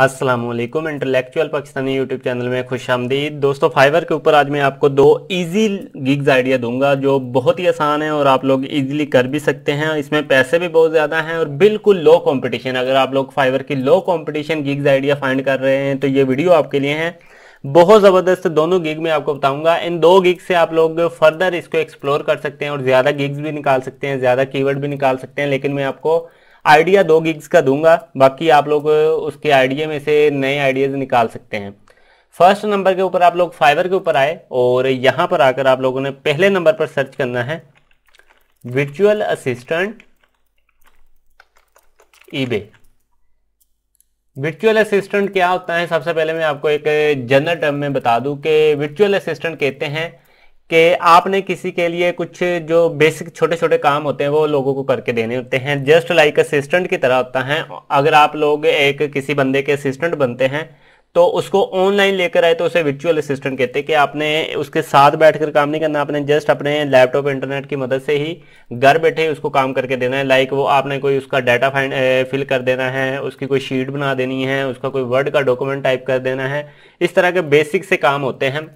Aslam intellectual Pakistani YouTube channel में खुश आमदीद दोस्तों फाइवर के ऊपर आज मैं आपको दो इजी गिग्स आइडिया दूंगा जो बहुत ही आसान है और आप लोग इजीली कर भी सकते हैं इसमें पैसे भी बहुत ज़्यादा हैं और बिल्कुल लो कंपटीशन अगर आप लोग फाइवर की low competition gigs idea find कर रहे हैं तो ये वीडियो आपके लिए है बहुत ज़बरदस्त दोनों गिग में आपको बताऊंगा इन दो गिग से आप लोग फर्दर इसको एक्सप्लोर कर सकते हैं और ज़्यादा गिग्स भी निकाल सकते हैं ज़्यादा कीवर्ड भी निकाल सकते हैं लेकिन मैं आपको आइडिया दो गिग्स का दूंगा बाकी आप लोग उसके आइडिया में से नए आइडियाज निकाल सकते हैं फर्स्ट नंबर के ऊपर आप लोग फाइवर के ऊपर आए और यहां पर आकर आप लोगों ने पहले नंबर पर सर्च करना है विचुअल असिस्टेंट ईबे वर्चुअल असिस्टेंट क्या होता है सबसे पहले मैं आपको एक जनरल टर्म में बता दूं कि वर्चुअल असिस्टेंट कहते हैं कि आपने किसी के लिए कुछ जो बेसिक छोटे छोटे काम होते हैं वो लोगों को करके देने होते हैं जस्ट लाइक असिस्टेंट की तरह होता है अगर आप लोग एक किसी बंदे के असिस्टेंट बनते हैं तो उसको ऑनलाइन लेकर आए तो उसे विचुअल असिस्टेंट कहते हैं कि आपने उसके साथ बैठकर काम नहीं करना आपने जस्ट अपने लैपटॉप इंटरनेट की मदद से ही घर बैठे उसको काम करके देना है लाइक वो आपने कोई उसका डाटा फाइंड फिल कर देना है उसकी कोई शीट बना देनी है उसका कोई वर्ड का डॉक्यूमेंट टाइप कर देना है इस तरह के बेसिक से काम होते हैं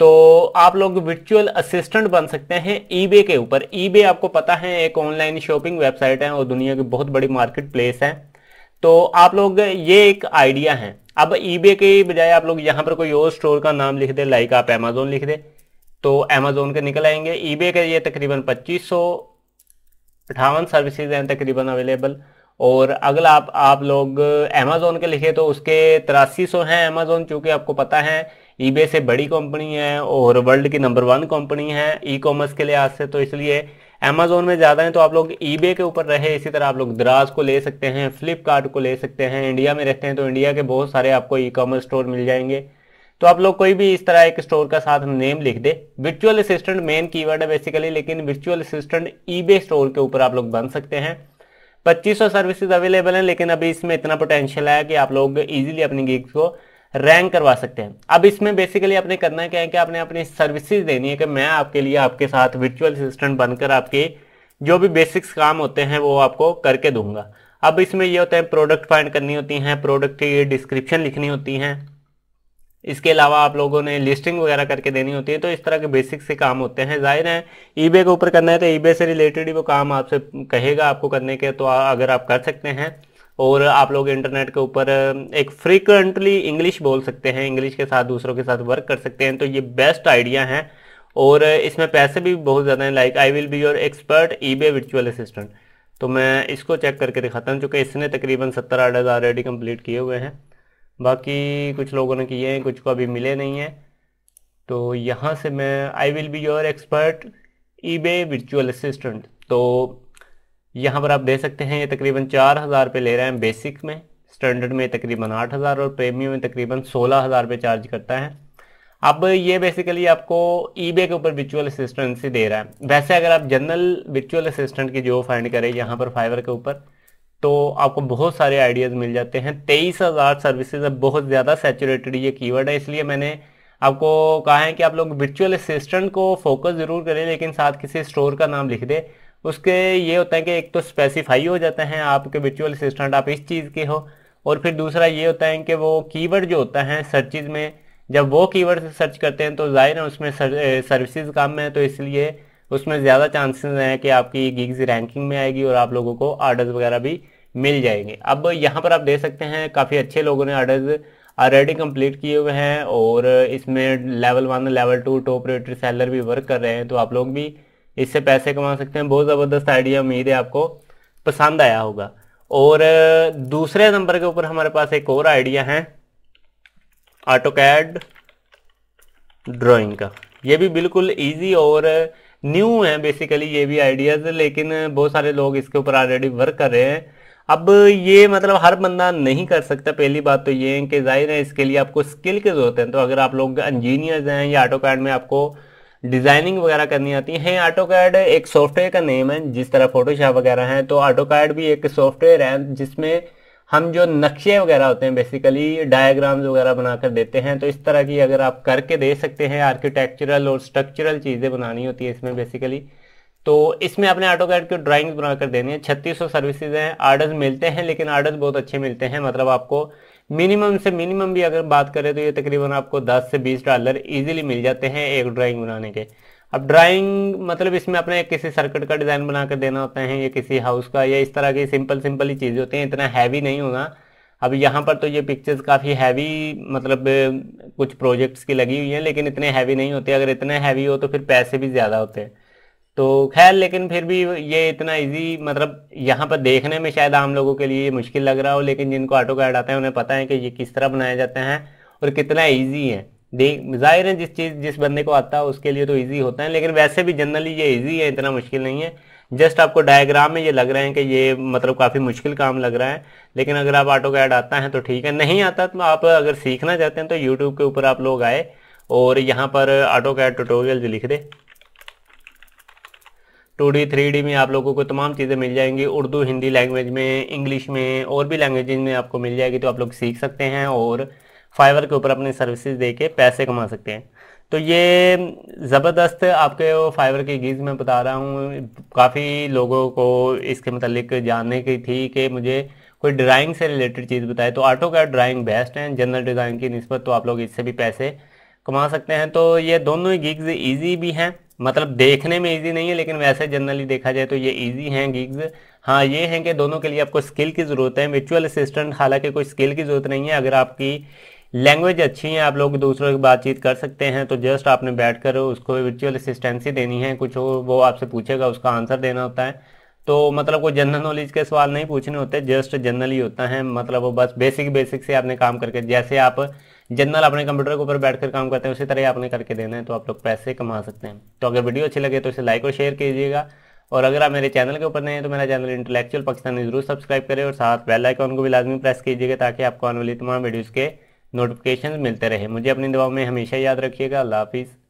तो आप लोग वर्चुअल असिस्टेंट बन सकते हैं ईबे के ऊपर ईबे आपको पता है एक ऑनलाइन शॉपिंग वेबसाइट है और दुनिया की बहुत बड़ी मार्केट प्लेस है तो आप लोग ये एक आइडिया है अब ईबे के बजाय आप लोग यहाँ पर कोई और स्टोर का नाम लिख दे लाइक आप एमेजोन लिख दे तो एमेजोन के निकल आएंगे ईबे के ये तकरीबन पच्चीस अठावन सर्विसेज हैं तकरीबन अवेलेबल और अगला आप आप लोग अमेजोन के लिखे तो उसके तिरासी सौ हैं अमेजोन चूंकि आपको पता है ईबे से बड़ी कंपनी है और वर्ल्ड की नंबर वन कंपनी है ई कॉमर्स के लिहाज से तो इसलिए अमेजोन में ज़्यादा है तो आप लोग ईबे के ऊपर रहे इसी तरह आप लोग द्राज को ले सकते हैं फ्लिपकार्ट को ले सकते हैं इंडिया में रहते हैं तो इंडिया के बहुत सारे आपको ई कॉमर्स स्टोर मिल जाएंगे तो आप लोग कोई भी इस तरह एक स्टोर का साथ नेम लिख दे वर्चुअल असिस्टेंट मेन कीवर्ड है बेसिकली लेकिन वर्चुअल असिस्टेंट ईबे स्टोर के ऊपर आप लोग बन सकते हैं 2500 सर्विसेज अवेलेबल हैं लेकिन अभी इसमें इतना पोटेंशियल है कि आप लोग इजीली अपनी गिग्स को रैंक करवा सकते हैं अब इसमें बेसिकली आपने करना क्या है कि आपने अपनी सर्विसेज देनी है कि मैं आपके लिए आपके साथ वर्चुअल असिस्टेंट बनकर आपके जो भी बेसिक्स काम होते हैं वो आपको करके दूंगा अब इसमें ये होता है प्रोडक्ट फाइंड करनी होती हैं प्रोडक्ट की डिस्क्रिप्शन लिखनी होती हैं इसके अलावा आप लोगों ने लिस्टिंग वगैरह करके देनी होती है तो इस तरह के बेसिक से काम होते हैं जाहिर है ईबे के ऊपर करना है तो ईबे से रिलेटेड ही वो काम आपसे कहेगा आपको करने के तो अगर आप कर सकते हैं और आप लोग इंटरनेट के ऊपर एक फ्रीक्वेंटली इंग्लिश बोल सकते हैं इंग्लिश के साथ दूसरों के साथ वर्क कर सकते हैं तो ये बेस्ट आइडिया है और इसमें पैसे भी बहुत ज़्यादा हैं like I will be your expert eBay virtual assistant तो मैं इसको चेक करके दिखाता हूँ चूँकि इसने तकरीबन सत्तर आठ हज़ार ऑलरेडी कम्प्लीट किए हुए हैं बाकी कुछ लोगों ने किए हैं कुछ को अभी मिले नहीं हैं तो यहाँ से मैं I will be your expert eBay virtual assistant तो यहाँ पर आप दे सकते हैं ये तकरीबन चार हज़ार ले रहे हैं बेसिक में स्टैंडर्ड में तकरीबन आठ हज़ार और प्रीमियम में तकरीबन सोलह हज़ार चार्ज करता है अब ये बेसिकली आपको ईबे के ऊपर विचुअल असिस्टेंट से दे रहा है वैसे अगर आप जनरल विचुअल असिस्टेंट की जो फाइंड करें यहाँ पर फाइवर के ऊपर तो आपको बहुत सारे आइडियाज़ मिल जाते हैं तेईस हज़ार सर्विसेज अब बहुत ज़्यादा सेचुरेटेड ये कीवर्ड है इसलिए मैंने आपको कहा है कि आप लोग विचुअल असिस्टेंट को फोकस ज़रूर करें लेकिन साथ किसी स्टोर का नाम लिख दे उसके ये होता है कि एक तो स्पेसिफाई हो जाते हैं आपके विचुअल असिस्टेंट आप इस चीज़ के हो और फिर दूसरा ये होता है कि वो कीवर्ड जो होता है सर्चिज में जब वो कीवर्ड सर्च करते हैं तो जाहिर है उसमें सर्विसेज काम है तो इसलिए उसमें ज़्यादा चांसेस हैं कि आपकी गिग्स रैंकिंग में आएगी और आप लोगों को आर्डर्स वगैरह भी मिल जाएंगे अब यहाँ पर आप देख सकते हैं काफ़ी अच्छे लोगों ने आर्डर्स ऑलरेडी कंप्लीट किए हुए हैं और इसमें level one level two top rater seller भी वर्क कर रहे हैं तो आप लोग भी इससे पैसे कमा सकते हैं बहुत ज़बरदस्त आइडिया उम्मीद है आपको पसंद आया होगा और दूसरे नंबर के ऊपर हमारे पास एक और आइडिया है ऑटो कैड ड्राइंग का ये भी बिल्कुल इजी और न्यू है बेसिकली ये भी आइडियाज़ लेकिन बहुत सारे लोग इसके ऊपर ऑलरेडी वर्क कर रहे हैं अब ये मतलब हर बंदा नहीं कर सकता पहली बात तो ये है कि जाहिर है इसके लिए आपको स्किल की ज़रूरत है तो अगर आप लोग इंजीनियर्स हैं या ऑटो कैड में आपको डिजाइनिंग वगैरह करनी आती है ऑटो कैड एक सॉफ्टवेयर का नेम है जिस तरह फोटोशॉप वगैरह है तो ऑटो कैड भी एक सॉफ्टवेयर है जिसमें हम जो नक्शे वगैरह होते हैं बेसिकली डायग्राम्स वगैरह बनाकर देते हैं तो इस तरह की अगर आप करके दे सकते हैं आर्किटेक्चरल और स्ट्रक्चरल चीज़ें बनानी होती है इसमें बेसिकली तो इसमें अपने ऑटो कैड की ड्राइंग्स बनाकर देनी है छत्तीस सौ सर्विसेज हैं आर्डर्स मिलते हैं लेकिन आर्डर्स बहुत अच्छे मिलते हैं मतलब आपको मिनिमम से मिनिमम भी अगर बात करें तो ये तकरीबन आपको 10 से 20 डॉलर इजीली मिल जाते हैं एक ड्राइंग बनाने के अब ड्राइंग मतलब इसमें अपने किसी सर्किट का डिज़ाइन बना कर देना होता है या किसी हाउस का या इस तरह की सिंपल सिंपल ही चीज़ें होती हैं इतना हैवी नहीं होना अब यहाँ पर तो ये पिक्चर्स काफ़ी हैवी मतलब कुछ प्रोजेक्ट्स की लगी हुई हैं लेकिन इतने हैवी नहीं होते अगर इतने हैवी हो तो फिर पैसे भी ज़्यादा होते हैं तो खैर लेकिन फिर भी ये इतना इजी मतलब यहाँ पर देखने में शायद आम लोगों के लिए मुश्किल लग रहा हो लेकिन जिनको ऑटो कार्ड आता है उन्हें पता है कि ये किस तरह बनाए जाते हैं और कितना ईजी है देख जाहिर है जिस चीज़ जिस बंदे को आता है उसके लिए तो ईजी होता है लेकिन वैसे भी जनरली ये ईजी है इतना मुश्किल नहीं है जस्ट आपको डायग्राम में ये लग रहे हैं कि ये मतलब काफ़ी मुश्किल काम लग रहा है लेकिन अगर आप ऑटो कैड आता है तो ठीक है नहीं आता तो आप अगर सीखना चाहते हैं तो यूट्यूब के ऊपर आप लोग आए और यहाँ पर ऑटो कैड ट्यूटोरियल भी लिख दे टू डी थ्री डी में आप लोगों को तमाम चीज़ें मिल जाएंगी उर्दू हिंदी लैंग्वेज में इंग्लिश में और भी लैंग्वेज में आपको मिल जाएगी तो आप लोग सीख सकते हैं और फाइवर के ऊपर अपनी सर्विसेज दे के पैसे कमा सकते हैं तो ये ज़बरदस्त आपके फाइवर की गीज में बता रहा हूँ काफ़ी लोगों को इसके मतलब जानने की थी कि मुझे कोई ड्राइंग से रिलेटेड चीज़ बताए तो ऑटो का ड्राइंग बेस्ट है जनरल डिज़ाइन की नस्बत तो आप लोग इससे भी पैसे कमा सकते हैं तो ये दोनों ही गिग्स ईजी भी हैं मतलब देखने में इजी नहीं है लेकिन वैसे जनरली देखा जाए तो ये इजी हैं गिग्स हाँ ये हैं कि दोनों के लिए आपको स्किल की ज़रूरत है विचुअल असिस्टेंट हालांकि कोई स्किल की ज़रूरत नहीं है अगर आपकी लैंग्वेज अच्छी है आप लोग दूसरों की बातचीत कर सकते हैं तो जस्ट आपने बैठ कर उसको विचुअल असिस्टेंसी देनी है कुछ वो आपसे पूछेगा उसका आंसर देना होता है तो मतलब कोई जनरल नॉलेज के सवाल नहीं पूछने होते जस्ट जनरली होता है मतलब वो बस बेसिक बेसिक से आपने काम करके जैसे आप जनरल अपने कंप्यूटर के ऊपर बैठकर काम करते हैं उसी तरह आपने करके देना है तो आप लोग पैसे कमा सकते हैं तो अगर वीडियो अच्छी लगे तो इसे लाइक और शेयर कीजिएगा और अगर आप मेरे चैनल के ऊपर नए हैं तो मेरा चैनल इंटेलेक्चुअल पाकिस्तानी जरूर सब्सक्राइब करें और साथ बेल आइकन को भी लाजमी प्रेस कीजिएगा ताकि आपको आने वाली तमाम वीडियोज़ के नोटिफिकेशन मिलते रहे मुझे अपनी दवाओं में हमेशा याद रखिएगा अल्लाह हाफिज़